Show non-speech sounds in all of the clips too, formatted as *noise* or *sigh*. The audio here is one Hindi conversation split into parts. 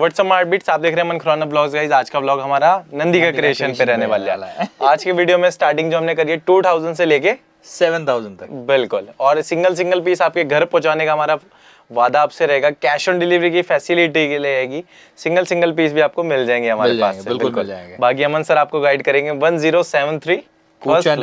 व्हाट्सअप आप देख रहे हैं मन खुराना ब्लॉग गाइस आज का ब्लॉग हमारा नंदी का क्रिएशन पे रहने वाला है आज के वीडियो में स्टार्टिंग जो हमने करी है टू थाउजेंड से लेके सेवन थाउजेंड तक बिल्कुल और सिंगल सिंगल पीस आपके घर पहुंचाने का हमारा वादा आपसे रहेगा कैश ऑन डिलीवरी की फैसिलिटी के लिए आएगी सिंगल सिंगल पीस भी आपको मिल जाएंगे हमारे मिल पास बिल्कुल, बिल्कुल। बाकी अमन सर आपको गाइड करेंगे वन जीरो सेवन थ्री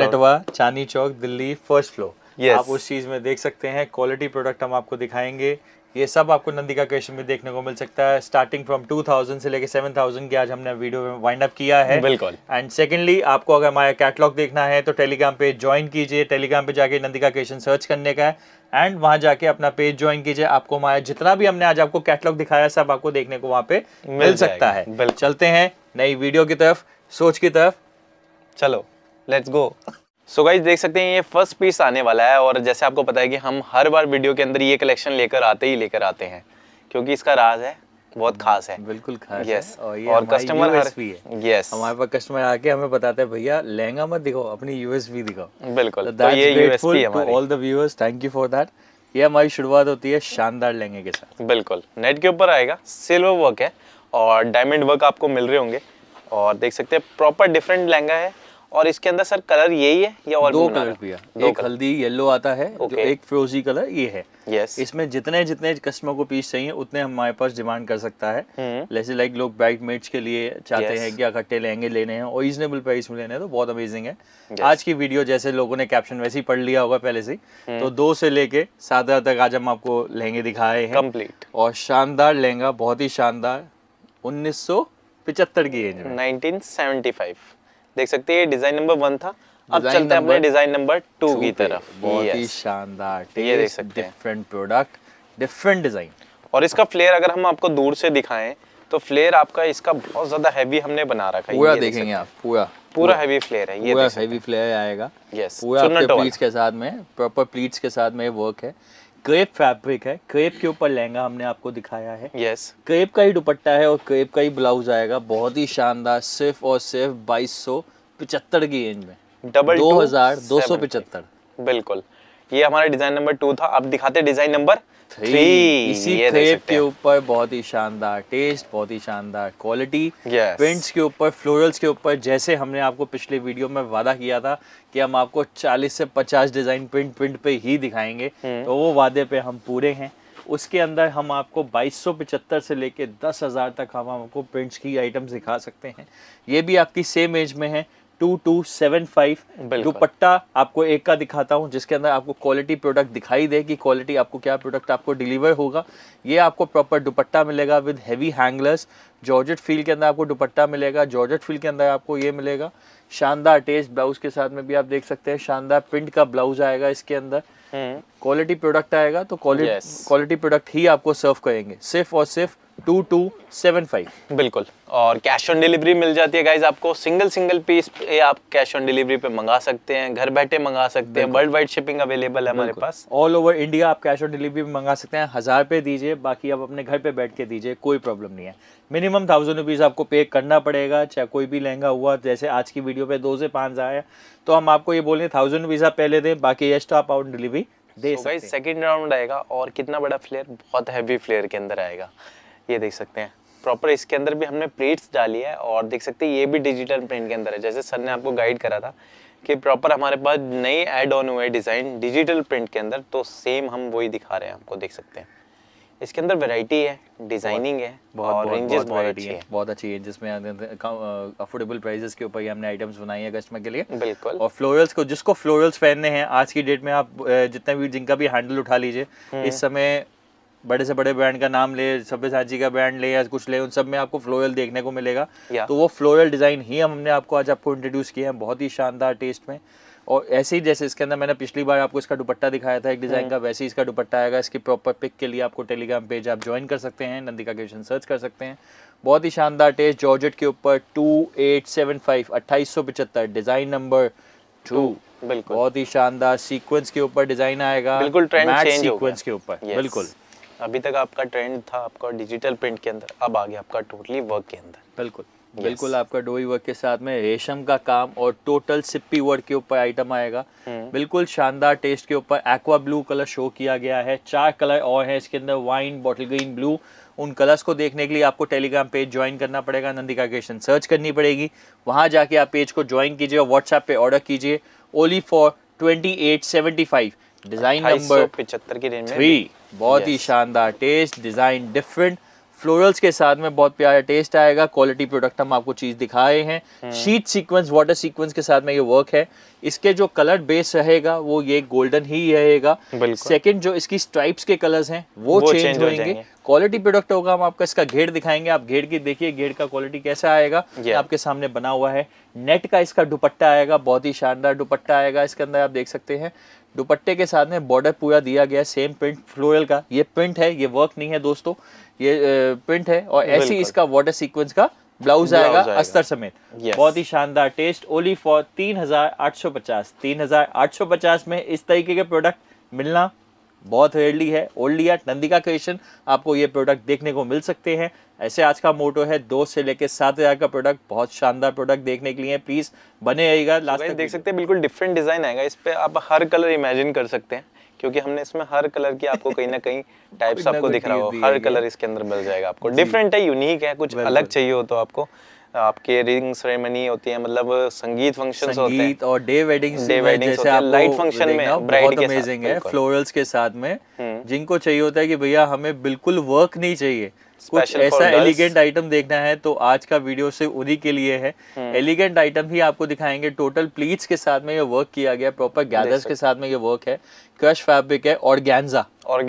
नटवा Chandi Chowk Delhi first floor yes. आप उस चीज में देख सकते हैं क्वालिटी प्रोडक्ट हम आपको दिखाएंगे ये सब आपको नंदिका क्वेश्चन में देखने को मिल सकता है स्टार्टिंग फ्रॉम 2000 से लेके 7000 की आज हमने वीडियो में वाइंड अप किया है बिल्कुल एंड सेकेंडली आपको अगर हमारा कैटलॉग देखना है तो टेलीग्राम पे ज्वाइन कीजिए टेलीग्राम पे जाके नंदिका क्वेश्चन सर्च करने का है एंड वहां जाके अपना पेज ज्वाइन कीजिए आपको हमारा जितना भी हमने आज आपको कैटलॉग दिखाया सब आपको देखने को वहाँ पे मिल सकता है चलते हैं नई वीडियो की तरफ सोच की तरफ चलो let's go so so guys देख सकते हैं ये फर्स्ट पीस आने वाला है और जैसे आपको पता है कि हम हर बार वीडियो के अंदर ये कलेक्शन लेकर आते ही लेकर आते हैं क्योंकि इसका राज है बहुत खास है बिल्कुल खास yes. है और, ये और कस्टमर हर है यस हमारे पास कस्टमर आके हमें बताते हैं भैया लहंगा मत दिखाओ अपनी यूएसपी दिखाओ बिल्कुल तो, तो ये हमारी all the viewers thank you for that ये हमारी शुरुआत होती है शानदार लहंगे के साथ बिल्कुल नेट के ऊपर आएगा सिल्वर वर्क है और डायमंड वर्क आपको मिल रहे होंगे और देख सकते हैं प्रॉपर डिफरेंट लहंगा है और इसके अंदर सर कलर यही है या और दो कलर भी है एक हल्दी येलो आता है okay. जो एक फ्रोजी कलर ये है yes. इसमें जितने जितने कस्टमर को पीस चाहिए उतने हमारे पास डिमांड कर सकता है हम्म। जैसे लाइक लोग ब्राइट मेट्स के लिए चाहते yes. हैं कि इकट्ठे लेंगे लेने हैं और रिजनेबल प्राइस में लेने हैं तो बहुत अमेजिंग है yes. आज की वीडियो जैसे लोगों ने कैप्शन वैसे ही पढ़ लिया होगा पहले से हम्म। तो दो से लेके सात हजार तक आज हम आपको लहंगे दिखाए हैं कम्प्लीट और शानदार लहंगा बहुत ही शानदार उन्नीस सौ पिचहत्तर की नाइनटीन सेवेंटी फाइव देख सकते हैं ये डिजाइन नंबर वन था अब चलते हैं अपने डिजाइन नंबर टू की तरफ बहुत ही शानदार ये देख सकते हैं डिफरेंट प्रोडक्ट डिफरेंट डिजाइन और इसका फ्लेयर अगर हम आपको दूर से दिखाएं तो फ्लेयर आपका इसका बहुत ज्यादा हैवी हमने बना रखा है पूरा देखेंगे आप पूरा पूरा हैवी फ्लेयर है ये पूरा हैवी फ्लेयर आएगा यस पूरा प्लीट्स के साथ में प्रॉपर प्लीट्स के साथ में वर्क है क्रेप फैब्रिक है क्रेप के ऊपर लहंगा हमने आपको दिखाया है यस yes. क्रेप का ही दुपट्टा है और क्रेप का ही ब्लाउज आएगा बहुत ही शानदार सिर्फ और सिर्फ बाईस सौ की रेंज में डबल दो हजार दो सौ पिचहत्तर बिल्कुल ये हमारा डिजाइन नंबर टू था अब दिखाते डिजाइन नंबर थ्री इसी क्रेप के ऊपर बहुत ही शानदार टेस्ट बहुत ही शानदार क्वालिटी प्रिंट्स के ऊपर फ्लोरल्स के ऊपर जैसे हमने आपको पिछले वीडियो में वादा किया था कि हम आपको 40 से 50 डिजाइन प्रिंट प्रिंट पे ही दिखाएंगे हम्म। तो वो वादे पे हम पूरे हैं उसके अंदर हम आपको बाईस से लेके हजार तक हम आपको प्रिंट्स की आइटम्स दिखा सकते हैं ये भी आपकी सेम एज में है two two seven five dupatta आपको एक का दिखाता हूँ जिसके अंदर आपको क्वालिटी प्रोडक्ट दिखाई दे कि क्वालिटी आपको क्या प्रोडक्ट आपको डिलीवर होगा ये आपको प्रॉपर दुपट्टा मिलेगा with heavy hanglers georgette feel के अंदर आपको दुपट्टा मिलेगा जॉर्जेट फील के अंदर आपको ये मिलेगा शानदार टेस्ट ब्लाउज के साथ में भी आप देख सकते हैं शानदार प्रिंट का ब्लाउज आएगा इसके अंदर क्वालिटी प्रोडक्ट आएगा तो क्वालिटी प्रोडक्ट ही आपको सर्व करेंगे सिर्फ और सिर्फ टू टू सेवन फाइव बिल्कुल और कैश ऑन डिलीवरी मिल जाती है गाइज आपको सिंगल सिंगल पीस पे आप कैश ऑन डिलीवरी पे मंगा सकते हैं घर बैठे मंगा सकते हैं वर्ल्ड वाइड शिपिंग अवेलेबल है हमारे पास ऑल ओवर इंडिया आप कैश ऑन डिलीवरी पे मंगा सकते हैं हज़ार पे दीजिए बाकी आप अपने घर पे बैठ के दीजिए कोई प्रॉब्लम नहीं है मिनिमम थाउजेंड रुपीज़ आपको पे करना पड़ेगा चाहे कोई भी लहंगा हुआ जैसे आज की वीडियो पे दो से पाँच आया तो हम आपको ये बोलें थाउजेंड रुपीज़ आप पहले दें बाकी एस्ट तो आप ऑन डिलीवरी दे so सकते सेकेंड राउंड आएगा और कितना बड़ा फ्लेयर बहुत हैवी फ्लेयर के अंदर आएगा ये देख सकते हैं प्रॉपर इसके अंदर भी हमने प्लेट्स डाली है और देख सकते हैं ये भी डिजिटल प्रिंट के अंदर है जैसे सर ने आपको गाइड करा था कि प्रॉपर हमारे पास नए ऐड ऑन हुए डिज़ाइन डिजिटल प्रिंट के अंदर तो सेम हम वही दिखा रहे हैं आपको देख सकते हैं इसके अंदर वैरायटी है डिजाइनिंग है बहुत और रेंजेस बहुत अच्छी है बहुत अच्छी है जिसमें अफोर्डेबल प्राइसेस के ऊपर ही हमने आइटम्स बनाई है कस्टमर के लिए बिल्कुल और फ्लोरल्स को जिसको फ्लोरल्स पहनने हैं आज की डेट में आप जितने भी जिनका भी हैंडल उठा लीजिए हम्म। इस समय बड़े से बड़े ब्रांड का नाम ले सभ्यसाची का ब्रांड ले या कुछ ले उन सब में आपको फ्लोरल देखने को मिलेगा तो वो फ्लोरल डिजाइन ही हमने आपको आज आपको इंट्रोड्यूस किया है बहुत ही शानदार टेस्ट में और ऐसे ही जैसे इसके अंदर मैंने पिछली बार आपको इसका दुपट्टा दिखाया था एक डिज़ाइन हाँ। का वैसे ही इसका दुपट्टा आएगा इसकी प्रॉपर पिक के लिए आपको टेलीग्राम पेज आप ज्वाइन कर सकते हैं नंदिका क्रिएशन सर्च कर सकते हैं बहुत ही शानदार टेस्ट जॉर्जेट के ऊपर टू एट सेवन फाइव अट्ठाईस सौ पचहत्तर डिज़ाइन नंबर टू बिल्कुल बहुत ही शानदार सीक्वेंस के ऊपर डिज़ाइन आएगा बिल्कुल ट्रेंड चेंज सीक्वेंस के ऊपर बिल्कुल अभी तक आपका ट्रेंड था आपका डिजिटल प्रिंट के अंदर अब आ गया आपका टोटली वर्क के अंदर बिल्कुल बिल्कुल आपका डोई वर्क के साथ में रेशम का काम और टोटल सिप्पी वर्क के ऊपर आइटम आएगा हम्म। बिल्कुल शानदार टेस्ट के ऊपर एक्वा ब्लू कलर शो किया गया है चार कलर और है इसके अंदर वाइन बॉटल ग्रीन ब्लू उन कलर्स को देखने के लिए आपको टेलीग्राम पेज ज्वाइन करना पड़ेगा नंदिका क्रिएशन सर्च करनी पड़ेगी वहाँ जाके आप पेज को ज्वाइन कीजिए और व्हाट्सएप पे ऑर्डर कीजिए only for twenty eight seventy five design number पिछहत्तर की रेंज थ्री बहुत ही शानदार टेस्ट डिज़ाइन डिफरेंट फ्लोरल्स के साथ में बहुत प्यारा टेस्ट आएगा क्वालिटी प्रोडक्ट हम आपको चीज़ दिखाए हैं शीट सीक्वेंस वाटर सीक्वेंस के साथ में ये वर्क है इसके जो कलर बेस रहेगा वो ये गोल्डन ही रहेगा सेकंड जो इसकी स्ट्राइप्स के कलर्स हैं वो, वो चेंज होंगे क्वालिटी प्रोडक्ट होगा हम आपका इसका घेर दिखाएंगे आप घेर की देखिए घेर का क्वालिटी कैसा आएगा आपके सामने बना हुआ है नेट का इसका दुपट्टा आएगा बहुत ही शानदार दुपट्टा आएगा इसके अंदर आप देख सकते हैं दुपट्टे के साथ में बॉर्डर पूरा दिया गया है सेम प्रिंट फ्लोरल का ये प्रिंट है ये वर्क नहीं है दोस्तों ये प्रिंट है और ऐसे ही इसका वाटर सीक्वेंस का ब्लाउज आएगा अस्तर समेत बहुत ही शानदार टेस्ट ओली फॉर तीन हजार आठ सौ पचास तीन हजार आठ सौ पचास में इस तरीके के प्रोडक्ट मिलना बहुत रेयरली है ओल्ड लिया नंदिका क्रिएशन आपको ये प्रोडक्ट देखने को मिल सकते हैं ऐसे आज का मोटो है दो से लेके सात हज़ार का प्रोडक्ट बहुत शानदार प्रोडक्ट देखने के लिए प्लीज़ बने आएगा लास्ट तक देख सकते हैं बिल्कुल डिफरेंट डिज़ाइन आएगा इस पर आप हर कलर इमेजिन कर सकते हैं क्योंकि हमने इसमें हर कलर की आपको कहीं ना कहीं टाइप्स *laughs* आपको दिख रहा हो हर कलर इसके अंदर मिल जाएगा आपको डिफरेंट है यूनिक है कुछ अलग चाहिए हो तो आपको आपके रिंग सेरेमनी होती है मतलब संगीत फंक्शन संगीत और डे वेडिंग डे वेडिंग जैसे आप लाइट फंक्शन में ब्राइड के अमेजिंग है फ्लोरल्स के साथ में हम्म। जिनको चाहिए होता है कि भैया हमें बिल्कुल वर्क नहीं चाहिए कुछ ऐसा एलिगेंट आइटम देखना है तो आज का वीडियो सिर्फ उन्हीं के लिए है एलिगेंट आइटम हम्म। ही आपको दिखाएंगे टोटल प्लीट्स के साथ में ये वर्क किया गया प्रॉपर गैदर्स के साथ में ये वर्क है क्रश फैब्रिक है और गैंजा और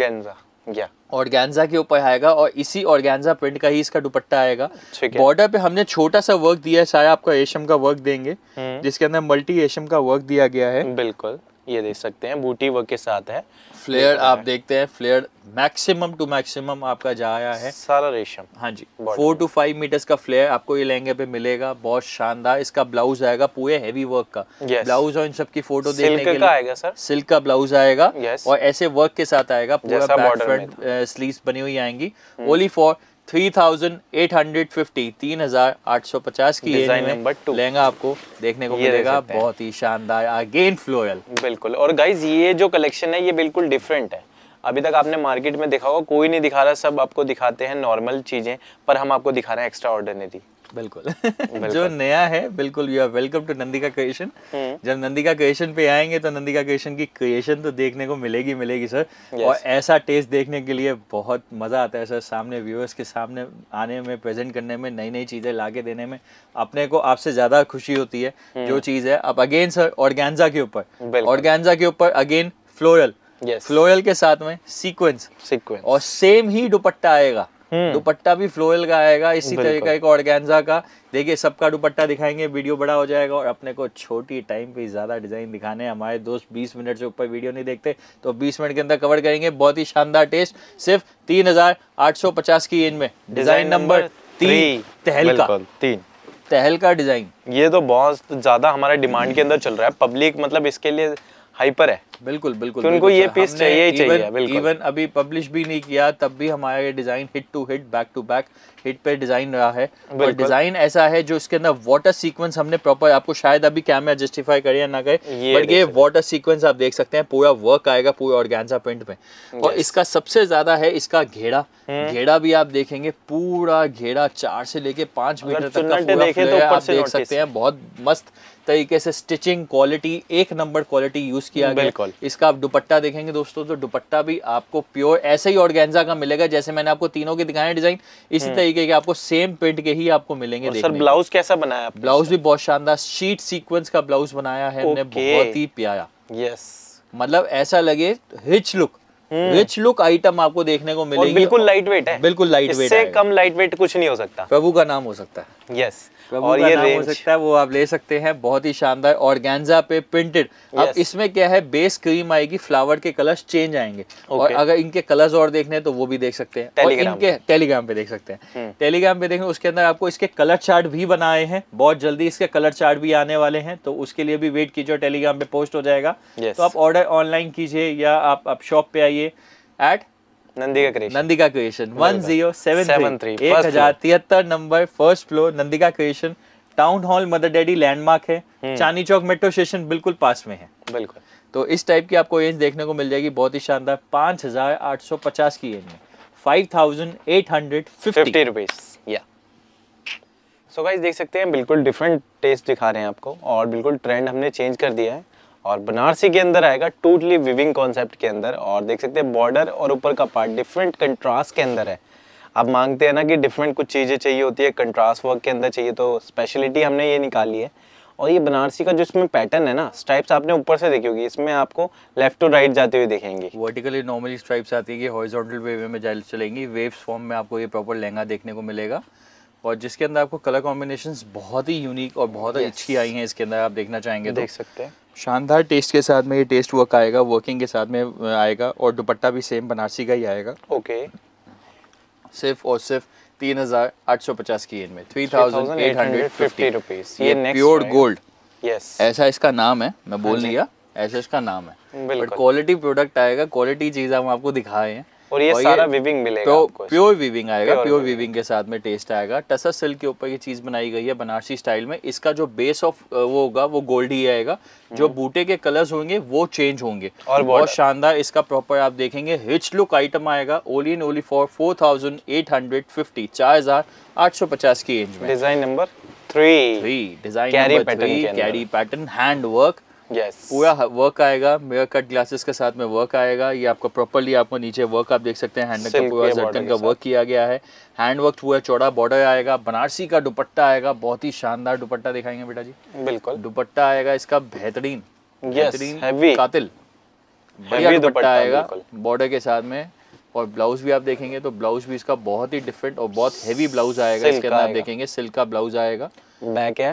ऑर्गेन्जा के ऊपर आएगा और इसी ऑर्गेन्जा प्रिंट का ही इसका दुपट्टा आएगा बॉर्डर पे हमने छोटा सा वर्क दिया है सारा आपको एशम का वर्क देंगे हम्म। जिसके अंदर मल्टी एशम का वर्क दिया गया है बिल्कुल ये देख सकते हैं बूटी वर्क के साथ है फ्लेयर आप देखते हैं फ्लेयर मैक्सिमम टू मैक्सिमम आपका जाया है सारा रेशम हाँ जी फोर टू फाइव मीटर्स का फ्लेयर आपको ये लहंगे पे मिलेगा बहुत शानदार इसका ब्लाउज आएगा पूरे हेवी वर्क का yes. ब्लाउज और इन सब की फोटो देखने के लिए आएगा सर सिल्क का ब्लाउज आएगा yes. और ऐसे वर्क के साथ आएगा पूरा बैक फ्रंट स्लीव बनी हुई आएंगी only hmm. For three thousand eight hundred fifty तीन हजार आठ सौ पचास की लहंगा आपको देखने को मिलेगा बहुत ही शानदार अगेन फ्लोरल बिल्कुल और गाइज ये जो कलेक्शन है ये बिल्कुल डिफरेंट है अभी तक आपने मार्केट में देखा होगा कोई नहीं दिखा रहा सब आपको दिखाते हैं नॉर्मल चीज़ें पर हम आपको दिखा रहे हैं एक्स्ट्रा ऑर्डर बिल्कुल *laughs* जो नया है बिल्कुल you are welcome to Nandika creation जब नंदिका क्रिएशन पे आएंगे तो नंदिका क्रिएशन की क्रिएशन तो देखने को मिलेगी मिलेगी सर और ऐसा टेस्ट देखने के लिए बहुत मज़ा आता है सर सामने व्यूअर्स के सामने आने में प्रेजेंट करने में नई नई चीज़ें ला देने में अपने को आपसे ज़्यादा खुशी होती है हम्म। जो चीज़ है अब अगेन सर ऑर्गेन्जा के ऊपर ऑर्गेन्जा के ऊपर अगेन फ्लोरल फ्लोरल के साथ में सीक्वेंस सीक्वेंस और सेम ही दुपट्टा आएगा हम्म। दुपट्टा भी फ्लोयल का आएगा इसी तरह का एक ऑर्गेन्जा का देखिए सबका दुपट्टा दिखाएंगे वीडियो बड़ा हो जाएगा और अपने को छोटी टाइम पे ज्यादा डिजाइन दिखाने हमारे दोस्त 20 मिनट से ऊपर वीडियो नहीं देखते तो 20 मिनट के अंदर कवर करेंगे बहुत ही शानदार टेस्ट सिर्फ तीन की रेंज में डिजाइन नंबर तहलका तीन तहल का डिजाइन ये तो बहुत ज्यादा हमारे डिमांड के अंदर चल रहा है पब्लिक मतलब इसके लिए हाइपर है बिल्कुल बिल्कुल तो ये पीस चाहिए ही चाहिए बिल्कुल इवन अभी पब्लिश भी नहीं किया तब भी हमारा ये design hit to hit back to back hit पे डिजाइन रहा है और डिजाइन ऐसा है जो इसके अंदर वाटर सीक्वेंस हमने प्रॉपर आपको शायद अभी कैमरा जस्टिफाई करे या ना करे बट ये वाटर सीक्वेंस आप देख सकते हैं पूरा वर्क आएगा पूरा ऑर्गेन्जा प्रिंट में और इसका सबसे ज्यादा है इसका घेरा हम्म। घेरा भी आप देखेंगे पूरा घेरा चार से लेके पांच मीटर तक का पूरा तो आप देख सकते हैं बहुत मस्त तरीके से स्टिचिंग क्वालिटी एक नंबर क्वालिटी यूज किया गया ऑल इसका आप दुपट्टा देखेंगे दोस्तों तो दुपट्टा भी आपको प्योर ऐसे ही ऑर्गेन्जा का मिलेगा जैसे मैंने आपको तीनों के दिखाए डिजाइन इसी हम्म। तरीके के आपको सेम प्रिंट के ही आपको मिलेंगे सर ब्लाउज कैसा बनाया ब्लाउज भी बहुत शानदार शीट सीक्वेंस का ब्लाउज बनाया है बहुत ही प्यारा यस मतलब ऐसा लगे rich look rich look item आपको देखने को मिलेगी बिल्कुल लाइट वेट है बिल्कुल लाइट वेट इससे कम लाइट वेट कुछ नहीं हो सकता प्रभु का नाम हो सकता है यस प्रभु और का ये नाम हो सकता है वो आप ले सकते हैं बहुत ही शानदार और गैंजा पे प्रिंटेड अब इसमें क्या है बेस क्रीम आएगी फ्लावर के कलर्स चेंज आएंगे okay. और अगर इनके कलर्स और देखने हैं तो वो भी देख सकते हैं और इनके टेलीग्राम पे देख सकते हैं टेलीग्राम हम्म। पे देखें उसके अंदर आपको इसके कलर चार्ट भी बनाए हैं बहुत जल्दी इसके कलर चार्ट भी आने वाले हैं तो उसके लिए भी वेट कीजिए टेलीग्राम पे पोस्ट हो जाएगा तो आप ऑर्डर ऑनलाइन कीजिए या आप शॉप पे आइए लिए at Nandika creation Nandika creation one zero seven three एक हजार तिहत्तर number first floor Nandika creation town hall mother daddy landmark है हम्म। चांदी चौक मेट्रो स्टेशन बिल्कुल पास में है बिल्कुल तो इस टाइप की आपको रेंज देखने को मिल जाएगी बहुत ही शानदार पाँच हजार आठ सौ पचास की रेंज में five thousand eight hundred fifty rupees या सो गाइस देख सकते हैं बिल्कुल डिफरेंट टेस्ट दिखा रहे हैं आपको और बिल्कुल ट्रेंड हमने चेंज कर दिया है और बनारसी के अंदर आएगा टोटली विविंग कॉन्सेप्ट के अंदर और देख सकते हैं बॉर्डर और ऊपर का पार्ट डिफरेंट कंट्रास्ट के अंदर है अब मांगते हैं ना कि डिफरेंट कुछ चीज़ें चाहिए होती है कंट्रास्ट वर्क के अंदर चाहिए तो स्पेशलिटी हमने ये निकाली है और ये बनारसी का जो इसमें पैटर्न है ना स्ट्राइप्स आपने ऊपर से देखी होगी इसमें आपको लेफ्ट टू राइट जाते हुए देखेंगे वर्टिकली नॉर्मली स्ट्राइप्स आती है हॉरिजॉन्टल वेव में चलेंगी वेव्स फॉर्म में आपको ये प्रॉपर लहंगा देखने को मिलेगा और जिसके अंदर आपको कलर कॉम्बिनेशन बहुत ही यूनिक और बहुत अच्छी आई हैं इसके अंदर आप देखना चाहेंगे तो। देख सकते हैं शानदार टेस्ट के साथ में ये टेस्ट वर्क आएगा वर्किंग के साथ में आएगा और दुपट्टा भी सेम बनारसी का ही आएगा ओके सिर्फ और सिर्फ तीन हज़ार आठ सौ पचास की इनमें three thousand eight hundred fifty rupees ये प्योर गोल्ड यस ऐसा इसका नाम है मैं बोल लिया हाँ ऐसा इसका नाम है बट क्वालिटी प्रोडक्ट आएगा क्वालिटी चीज़ हम आपको दिखाए हैं और ये और सारा ये विविंग मिलेगा तो प्योर विविंग आएगा प्योर, प्योर विविंग के साथ में टेस्ट आएगा टसर सिल्क के ऊपर ये चीज़ बनाई गई है बनारसी स्टाइल में इसका जो बेस ऑफ वो होगा वो गोल्ड ही आएगा जो हम्म। बूटे के कलर्स होंगे वो चेंज होंगे और बहुत शानदार इसका प्रॉपर आप देखेंगे हिच लुक आइटम आएगा only and only for four thousand eight hundred fifty चार हजार आठ सौ पचास की रेंज में design number three three design carry pattern hand work yes. पूरा वर्क आएगा मेयर कट ग्लासेस के साथ में वर्क आएगा ये आपको प्रॉपरली आपको नीचे वर्क आप देख सकते हैं हैंड पूरा जर्टन का वर्क किया गया है हैंड वर्क पूरा चौड़ा बॉर्डर आएगा बनारसी का दुपट्टा आएगा बहुत ही शानदार दुपट्टा दिखाएंगे बेटा जी बिल्कुल दुपट्टा आएगा इसका बेहतरीन बेहतरीन कातिल बढ़िया दुपट्टा आएगा बॉर्डर के साथ में और ब्लाउज भी आप देखेंगे तो ब्लाउज भी इसका बहुत ही डिफरेंट और बहुत हेवी ब्लाउज आएगा इसके अंदर आप देखेंगे सिल्क का ब्लाउज आएगा बैक है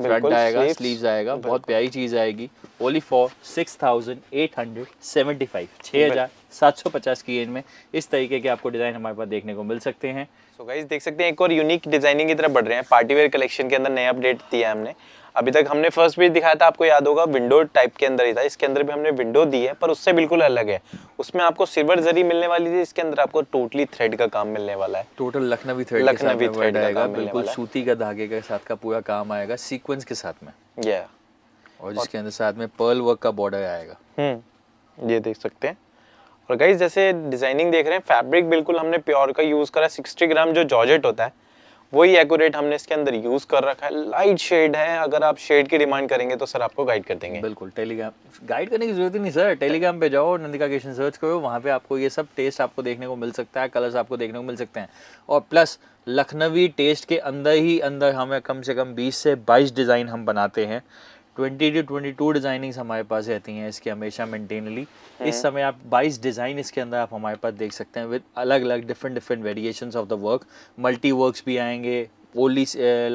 फ्रंट आएगा स्लीव्स आएगा बहुत प्यारी चीज़ आएगी only for six thousand eight hundred seventy five छः हज़ार सात सौ पचास की रेंज में इस तरीके के आपको डिज़ाइन हमारे पास देखने को मिल सकते हैं सो तो गाइज देख सकते हैं एक और यूनिक डिजाइनिंग की तरफ बढ़ रहे हैं पार्टीवेयर कलेक्शन के अंदर नया अपडेट दिया है हमने अभी तक हमने फर्स्ट पेज दिखाया था आपको याद होगा विंडो टाइप के अंदर ही था इसके अंदर भी हमने विंडो दी है पर उससे बिल्कुल अलग है उसमें आपको सिल्वर जरी मिलने वाली थी इसके अंदर आपको टोटली थ्रेड का काम मिलने वाला है total Lucknowi thread Lucknowi thread आएगा बिल्कुल सूती का धागे के साथ का पूरा काम आएगा सीक्वेंस के साथ में और जिसके अंदर साथ में पर्ल वर्क का बॉर्डर आएगा हम्म, ये देख सकते हैं और गाइज जैसे डिज़ाइनिंग देख रहे हैं फैब्रिक बिल्कुल हमने प्योर का यूज़ करा है सिक्सटी ग्राम जो जॉर्जेट होता है वही एक्यूरेट हमने इसके अंदर यूज़ कर रखा है लाइट शेड है अगर आप शेड की डिमांड करेंगे तो सर आपको गाइड कर देंगे बिल्कुल टेलीग्राम गाइड करने की जरूरत ही नहीं सर टेलीग्राम पे जाओ नंदिका किशन सर्च करो वहाँ पे आपको ये सब टेस्ट आपको देखने को मिल सकता है कलर्स आपको देखने को मिल सकते हैं और प्लस लखनवी टेस्ट के अंदर ही अंदर हमें कम से कम बीस से बाईस डिज़ाइन हम बनाते हैं twenty two twenty two designing हमारे पास रहती हैं इसके हमेशा मेंटेनली इस समय आप बाईस डिज़ाइन इसके अंदर आप हमारे पास देख सकते हैं विद अलग अलग different different variation of the work multi work भी आएंगे ओली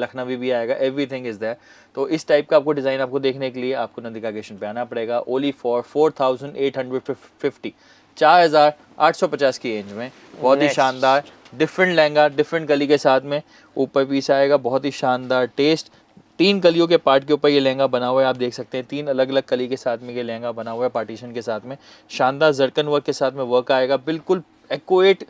लखनवी भी आएगा एवरी थिंग इज़ दैर तो इस टाइप का आपको डिज़ाइन आपको देखने के लिए आपको नंदिका गेशन पे आना पड़ेगा only for four thousand eight hundred fifty चार हज़ार आठ सौ पचास की रेंज में बहुत ही शानदार डिफरेंट लहंगा डिफरेंट गली के साथ में ऊपर पीस आएगा बहुत ही शानदार टेस्ट तीन कलियों के पार्ट के ऊपर ये लहंगा बना हुआ है आप देख सकते हैं तीन अलग अलग कली के साथ में ये लहंगा बना हुआ है पार्टीशन के साथ में शानदार जरकन वर्क के साथ में वर्क आएगा बिल्कुल एक्ोएट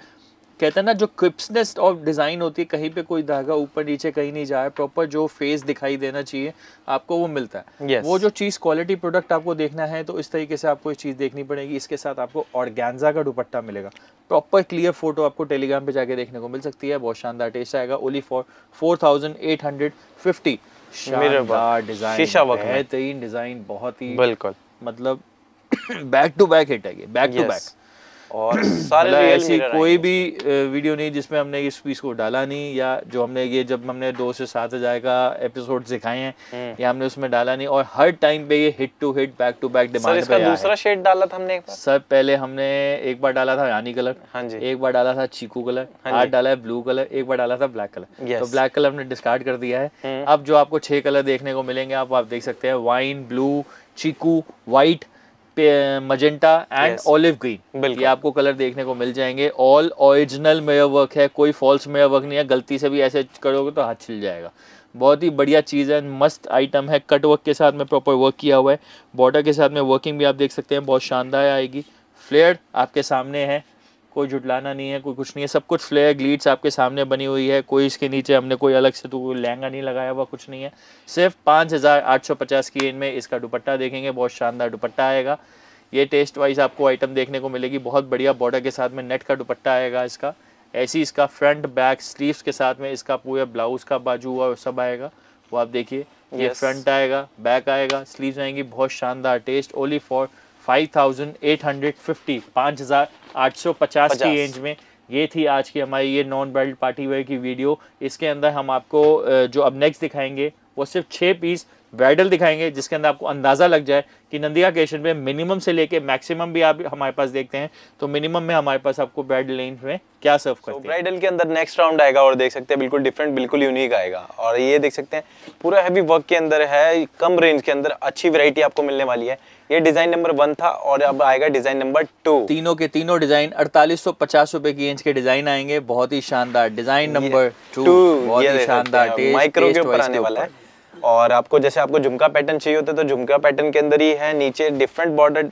कहते हैं ना जो क्रिप्सनेस ऑफ डिज़ाइन होती है कहीं पे कोई धागा ऊपर नीचे कहीं नहीं जाए प्रॉपर जो फेस दिखाई देना चाहिए आपको वो मिलता है yes. वो जो चीज़ क्वालिटी प्रोडक्ट आपको देखना है तो इस तरीके से आपको इस चीज़ देखनी पड़ेगी इसके साथ आपको ऑर्गेन्जा का दुपट्टा मिलेगा प्रॉपर क्लियर फोटो आपको टेलीग्राम पे जाके देखने को मिल सकती है बहुत शानदार टेस्ट आएगा only for four thousand eight hundred fifty design work बेहतरीन डिजाइन बहुत ही बिल्कुल मतलब बैक टू बैक हिट है ये बैक टू बैक और *clears throat* सारे मतलब ऐसी कोई भी वीडियो नहीं जिसमें हमने इस पीस को डाला नहीं या जो हमने ये जब हमने दो से सात हजार का एपिसोड दिखाए हैं हम्म। या हमने उसमें डाला नहीं और हर टाइम पे ये hit to hit back to back demand पे दूसरा शेड डाला था हमने सर पहले हमने एक बार डाला था रानी कलर हाँ जी एक बार डाला था चीकू कलर हाँ आज डाला है ब्लू कलर एक बार डाला था ब्लैक कलर तो ब्लैक कलर हमने डिस्कार्ड कर दिया है हम्म। अब जो आपको छह कलर देखने को मिलेंगे आप देख सकते हैं wine blue chikoo white magenta and olive green ये आपको कलर देखने को मिल जाएंगे ऑल ओरिजिनल मेयर वर्क है कोई फॉल्स मेयर वर्क नहीं है गलती से भी ऐसे करोगे तो हाथ छिल जाएगा बहुत ही बढ़िया चीज़ है मस्त आइटम है कट वर्क के साथ में प्रॉपर वर्क किया हुआ है बॉर्डर के साथ में वर्किंग भी आप देख सकते हैं बहुत शानदार आएगी फ्लेयर आपके सामने है कोई जुटलाना नहीं है कोई कुछ नहीं है सब कुछ फ्लेयर ग्लीड्स आपके सामने बनी हुई है कोई इसके नीचे हमने कोई अलग से तो लहंगा नहीं लगाया हुआ कुछ नहीं है सिर्फ पाँच हज़ार आठ सौ पचास की इनमें इसका दुपट्टा देखेंगे बहुत शानदार दुपट्टा आएगा ये टेस्ट वाइज आपको आइटम देखने को मिलेगी बहुत बढ़िया बॉर्डर के साथ में नेट का दुपट्टा आएगा इसका ऐसी इसका फ्रंट बैक स्लीव्स के साथ में इसका पूरा ब्लाउज का बाजू हुआ सब आएगा वो आप देखिए ये फ्रंट आएगा बैक आएगा स्लीव्स आएंगी बहुत शानदार टेस्ट ओनली फॉर 5850 की रेंज में ये थी आज की हमारी ये नॉन ब्राइडल पार्टी वेयर की वीडियो इसके अंदर हम आपको जो अब नेक्स्ट दिखाएंगे वो सिर्फ छः पीस ब्राइडल दिखाएंगे जिसके अंदर आपको अंदाज़ा लग जाए कि नंदिया केशन में मिनिमम से लेके मैक्सिमम भी आप हमारे पास देखते हैं तो मिनिमम में हमारे पास आपको ब्राइडल रेंज में क्या सर्व करते so, हैं ब्राइडल के अंदर नेक्स्ट राउंड आएगा और देख सकते हैं बिल्कुल डिफरेंट बिल्कुल यूनिक आएगा और ये देख सकते हैं पूरा हैवी वर्क के अंदर है कम रेंज के अंदर अच्छी वेरायटी आपको मिलने वाली है ये डिजाइन नंबर वन था और अब आएगा डिजाइन नंबर टू तीनों के तीनों डिजाइन अड़तालीस सौ पचास रूपए की इंच के डिजाइन आएंगे बहुत ही शानदार डिजाइन नंबर टू बहुत ही शानदार माइक्रो के ऊपर आने वाला है और आपको जैसे आपको झुमका पैटर्न चाहिए होता है तो झुमका पैटर्न के अंदर ही है नीचे डिफरेंट बॉर्डर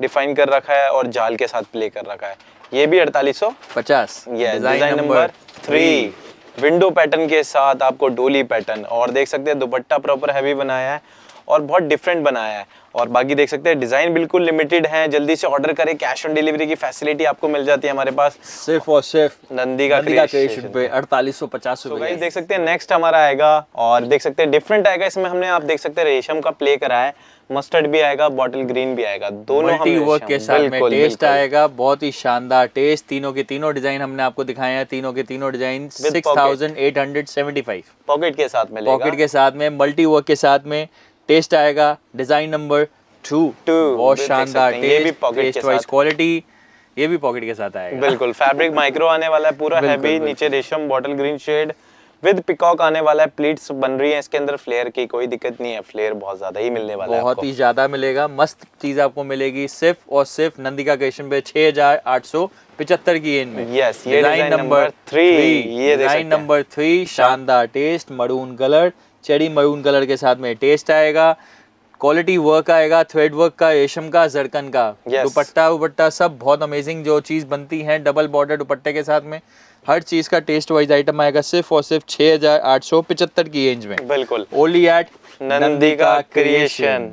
डिफाइन कर रखा है और जाल के साथ प्ले कर रखा है ये भी अड़तालीस सौ पचास ये design number three window pattern के साथ आपको डोली पैटर्न और देख सकते हैं दुपट्टा प्रॉपर हैवी बनाया है और बहुत डिफरेंट बनाया है और बाकी देख सकते हैं डिज़ाइन बिल्कुल लिमिटेड है जल्दी से ऑर्डर करें कैश ऑन डिलीवरी की फैसिलिटी आपको मिल जाती है हमारे पास सिर्फ और सिर्फ नंदी का अड़तालीस सौ पचास रुपए देख सकते हैं नेक्स्ट हमारा आएगा और देख सकते हैं डिफरेंट आएगा इसमें हमने आप देख सकते हैं रेशम का प्ले करा है मस्टर्ड भी आएगा बॉटल ग्रीन भी आएगा दोनों वर्क के साथ में टेस्ट आएगा बहुत ही शानदार टेस्ट तीनों के तीनों डिजाइन हमने आपको दिखाए हैं तीनों के तीनों design six thousand eight hundred seventy five pocket के साथ में पॉकेट के साथ में मल्टी वर्क के साथ में टेस्ट आएगा डिज़ाइन नंबर टू टू बहुत शानदार क्वालिटी ये भी पॉकेट के साथ आएगा बिल्कुल फैब्रिक माइक्रो आने वाला है पूरा हैवी नीचे रेशम bottle green shade with peacock आने वाला है प्लीट्स बन रही है इसके अंदर फ्लेयर की कोई दिक्कत नहीं है फ्लेयर बहुत ज्यादा ही मिलने वाला बहुत ही ज्यादा मिलेगा मस्त चीज आपको मिलेगी सिर्फ और सिर्फ नंदिका कैशन पे छह हजार आठ सौ पिछहत्तर की एन में यस ये लाइन नंबर थ्री ये डिजाइन नंबर थ्री शानदार taste maroon colour cherry maroon colour के साथ में टेस्ट आएगा क्वालिटी वर्क आएगा थ्रेड वर्क का रेशम का जरकन का दुपट्टा उपट्टा सब बहुत अमेजिंग जो चीज़ बनती है डबल बॉर्डर दुपट्टे के साथ में हर चीज़ का टेस्ट वाइज आइटम आएगा सिर्फ और सिर्फ छह हजार आठ सौ पिछहत्तर की रेंज में बिल्कुल ओली एट नंदी का क्रिएशन